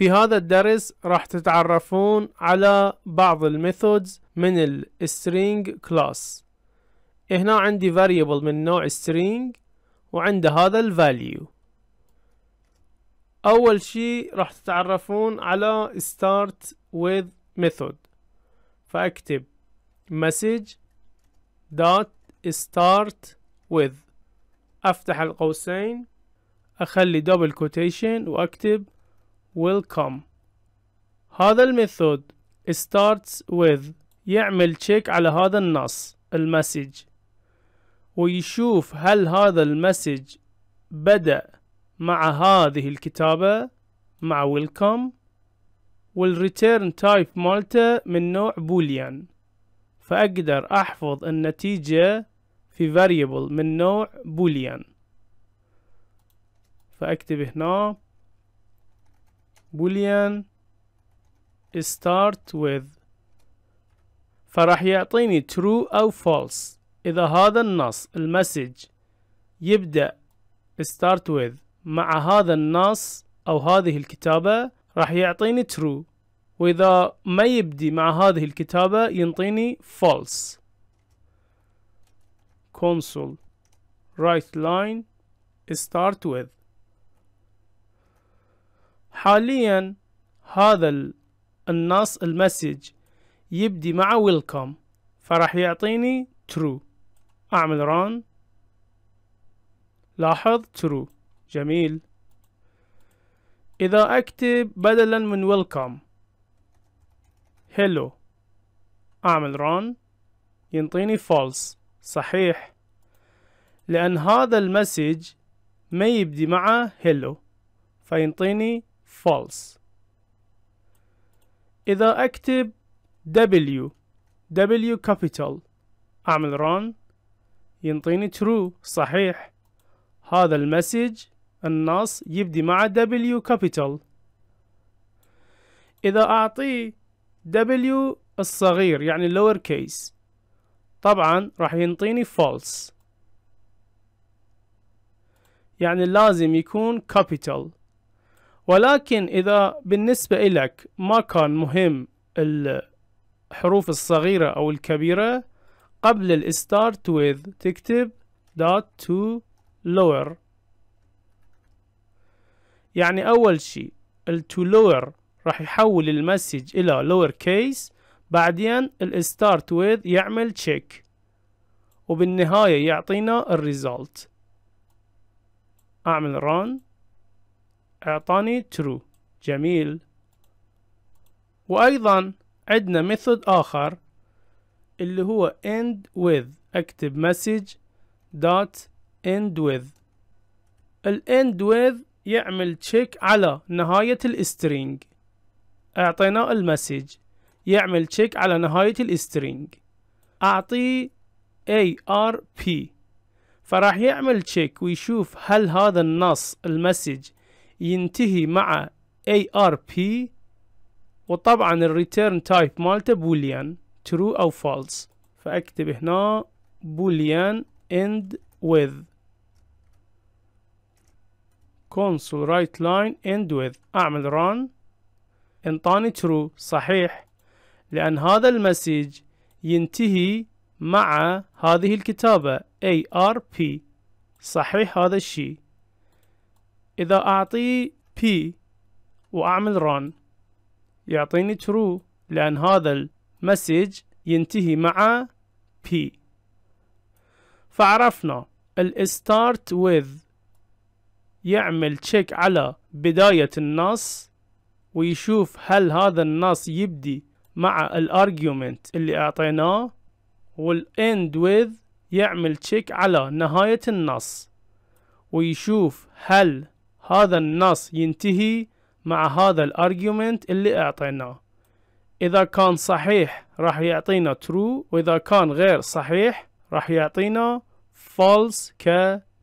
في هذا الدرس راح تتعرفون على بعض الميثودز من السترينج كلاس هنا عندي variable من نوع string وعنده هذا الفاليو اول شي راح تتعرفون على start with method فاكتب message.start with افتح القوسين اخلي double quotation واكتب will come هذا الميثود starts with يعمل check على هذا النص المسج ويشوف هل هذا المسج بدأ مع هذه الكتابة مع welcome والريتيرن تايب مالته من نوع بوليان فأقدر أحفظ النتيجة في variable من نوع بوليان فأكتب هنا boolean start with فراح يعطيني true أو false إذا هذا النص المسج يبدأ start with مع هذا النص أو هذه الكتابة راح يعطيني true وإذا ما يبدي مع هذه الكتابة ينطيني false console write line start with حاليا هذا النص المسج يبدي مع ويلكم فراح يعطيني ترو اعمل ران لاحظ ترو جميل اذا اكتب بدلا من ويلكم هلو اعمل ران ينطيني فولس صحيح لان هذا المسج ما يبدي مع هلو فينطيني false إذا أكتب W W capital أعمل run ينطيني true صحيح هذا المسج النص يبدي مع W capital إذا أعطيه W الصغير يعني lower case طبعا راح ينطيني false يعني لازم يكون capital ولكن إذا بالنسبة إلك ما كان مهم الحروف الصغيرة أو الكبيرة قبل الستارت with تكتب dot to lower يعني أول شيء ال to lower راح يحول المسج إلى lower case بعدين الستارت with يعمل check وبالنهاية يعطينا الريزلت أعمل run أعطاني true جميل وأيضا عندنا ميثود آخر اللي هو end with أكتب message dot end with ال end with يعمل تشيك على نهاية السترينج أعطيناه المسج يعمل تشيك على نهاية السترينج أعطيه ARP فراح يعمل تشيك ويشوف هل هذا النص المسج ينتهي مع ARP وطبعا الريتيرن تايب مالته بوليان true او false فاكتب هنا boolean end with console right line end with اعمل run انطاني true صحيح لان هذا المسج ينتهي مع هذه الكتابة ARP صحيح هذا الشيء إذا أعطيه P وأعمل run يعطيني true لأن هذا المسج ينتهي مع P فعرفنا ال start with يعمل check على بداية النص ويشوف هل هذا النص يبدي مع الارجيومنت اللي اعطيناه والاند with يعمل تشيك على نهاية النص ويشوف هل هذا النص ينتهي مع هذا الارجيومنت اللي اعطيناه اذا كان صحيح راح يعطينا true واذا كان غير صحيح راح يعطينا false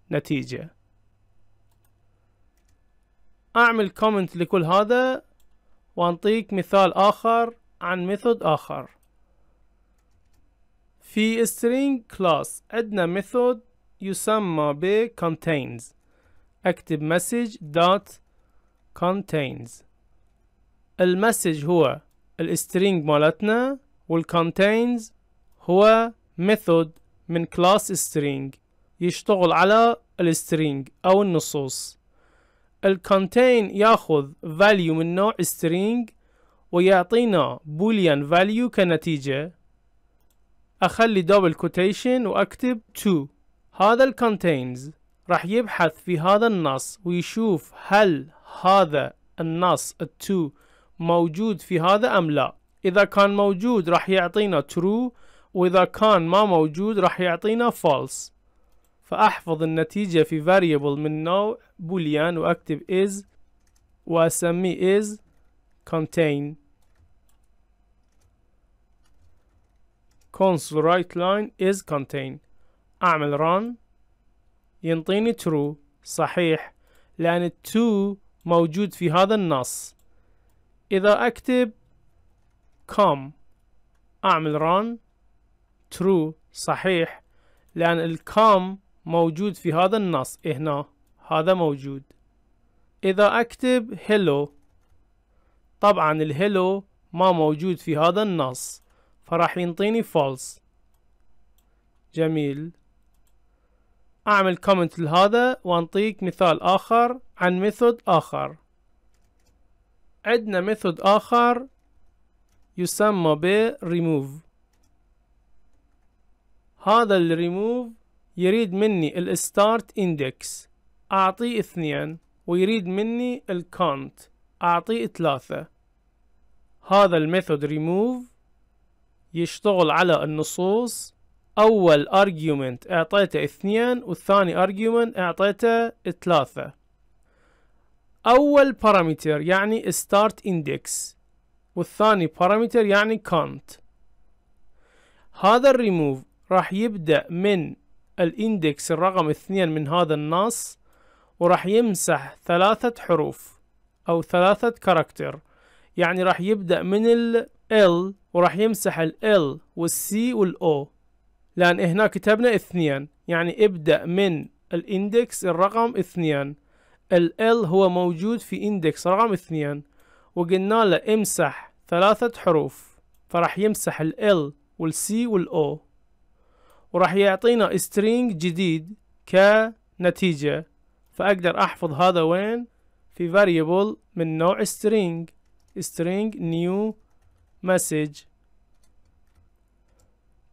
كنتيجة اعمل كومنت لكل هذا وانطيك مثال اخر عن ميثود اخر في string class عندنا ميثود يسمى ب contains اكتب message dot contains المسج هو السترينج مالتنا والcontains هو method من class string يشتغل على السترينج او النصوص الcontain ياخذ value من نوع string ويعطينا boolean value كنتيجة اخلي double quotation واكتب to هذا الcontains راح يبحث في هذا النص ويشوف هل هذا النص التو موجود في هذا أم لا إذا كان موجود راح يعطينا true وإذا كان ما موجود راح يعطينا false فأحفظ النتيجة في variable من نوع بوليان وأكتب is وأسميه is contain console right line is contain أعمل run ينطيني ترو صحيح لأن التو موجود في هذا النص إذا أكتب come أعمل run ترو صحيح لأن الكوم موجود في هذا النص هنا هذا موجود إذا أكتب hello طبعا الهيلو ما موجود في هذا النص فراح ينطيني false جميل اعمل كومنت لهذا وانطيك مثال اخر عن ميثود اخر عندنا ميثود اخر يسمى ب remove هذا الريموف يريد مني الستارت اندكس اعطيه اثنين ويريد مني الكونت اعطيه ثلاثة هذا الميثود ريموف يشتغل على النصوص اول argument اعطيته اثنين والثاني argument اعطيته ثلاثة اول parameter يعني start index والثاني parameter يعني count هذا الريموف راح يبدأ من الاندكس الرقم اثنين من هذا النص وراح يمسح ثلاثة حروف او ثلاثة كاركتر يعني راح يبدأ من ال L وراح يمسح ال L وال O لأن هنا كتبنا اثنين يعني ابدأ من الاندكس الرقم اثنين ال هو موجود في اندكس رقم اثنين وقلنا له امسح ثلاثة حروف فراح يمسح ال والسي او وراح يعطينا string جديد كنتيجة فأقدر أحفظ هذا وين في variable من نوع string string new message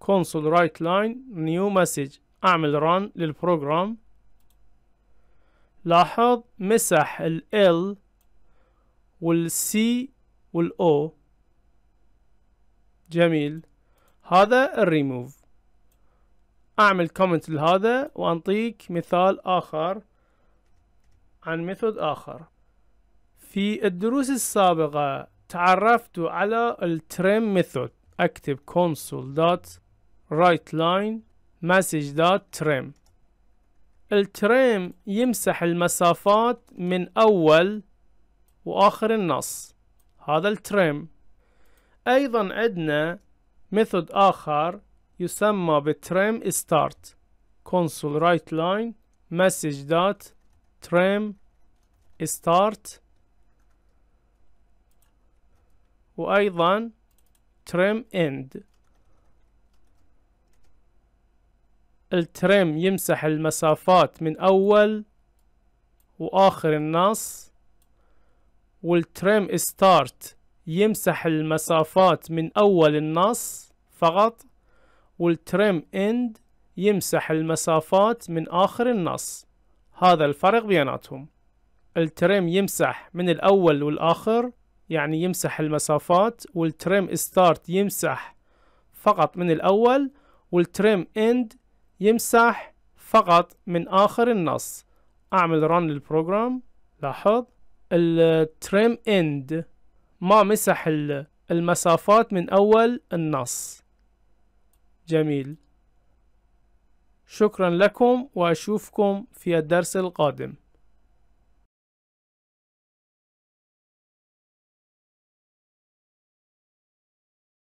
console write line new message اعمل run للبروجرام لاحظ مسح ال L وال C وال O جميل هذا الريموف اعمل comment لهذا وانطيك مثال اخر عن method اخر في الدروس السابقة تعرفت على الترم method اكتب console dot رايت لاين مسج دوت تريم التريم يمسح المسافات من أول وآخر النص هذا التريم أيضا عندنا ميثود آخر يسمى بتريم ستارت كونسول رايت لاين مسج دوت تريم ستارت وأيضا trim end الترم يمسح المسافات من اول واخر النص والترم ستارت يمسح المسافات من اول النص فقط والترم اند يمسح المسافات من اخر النص هذا الفرق بيناتهم الترم يمسح من الاول والاخر يعني يمسح المسافات والترم ستارت يمسح فقط من الاول والترم اند يمسح فقط من آخر النص أعمل run للبروجرام لاحظ الـ trim end ما مسح المسافات من أول النص جميل شكرا لكم وأشوفكم في الدرس القادم